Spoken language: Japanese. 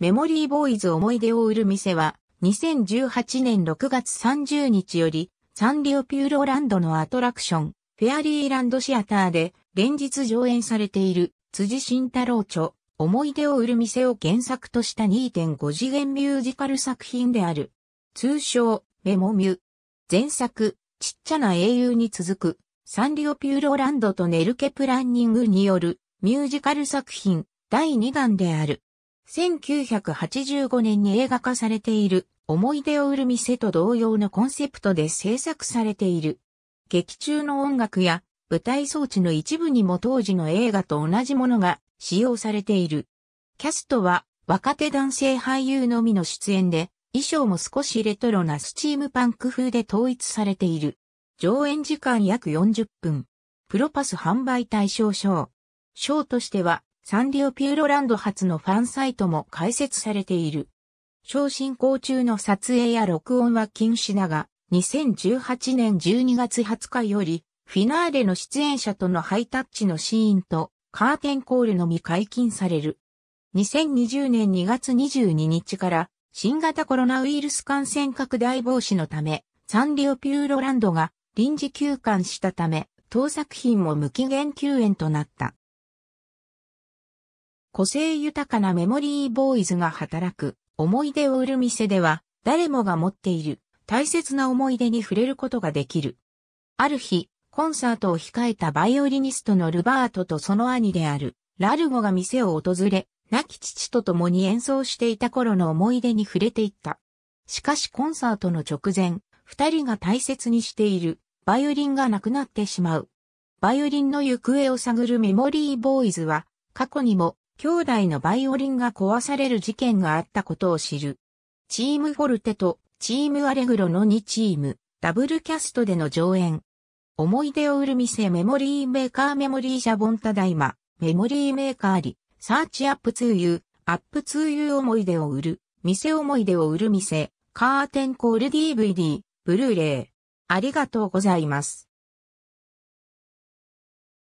メモリーボーイズ思い出を売る店は、2018年6月30日より、サンリオピューロランドのアトラクション、フェアリーランドシアターで、連日上演されている、辻慎太郎著、思い出を売る店を原作とした2.5次元ミュージカル作品である。通称、メモミュ。前作、ちっちゃな英雄に続く、サンリオピューロランドとネルケプランニングによる、ミュージカル作品、第2弾である。1985年に映画化されている思い出を売る店と同様のコンセプトで制作されている。劇中の音楽や舞台装置の一部にも当時の映画と同じものが使用されている。キャストは若手男性俳優のみの出演で、衣装も少しレトロなスチームパンク風で統一されている。上演時間約40分。プロパス販売対象賞。賞としては、サンリオピューロランド発のファンサイトも開設されている。小進行中の撮影や録音は禁止だが、2018年12月20日より、フィナーレの出演者とのハイタッチのシーンと、カーテンコールのみ解禁される。2020年2月22日から、新型コロナウイルス感染拡大防止のため、サンリオピューロランドが臨時休館したため、当作品も無期限休園となった。個性豊かなメモリーボーイズが働く、思い出を売る店では、誰もが持っている、大切な思い出に触れることができる。ある日、コンサートを控えたバイオリニストのルバートとその兄である、ラルゴが店を訪れ、亡き父と共に演奏していた頃の思い出に触れていった。しかしコンサートの直前、二人が大切にしている、バイオリンがなくなってしまう。バイオリンの行方を探るメモリーボーイズは、過去にも兄弟のバイオリンが壊される事件があったことを知る。チームフォルテとチームアレグロの2チーム、ダブルキャストでの上演。思い出を売る店メモリーメーカーメモリージャボンタダイマ、メモリーメーカーリ、サーチアップツーユー、アップツーユー思い出を売る、店思い出を売る店、カーテンコール DVD、ブルーレイ。ありがとうございます。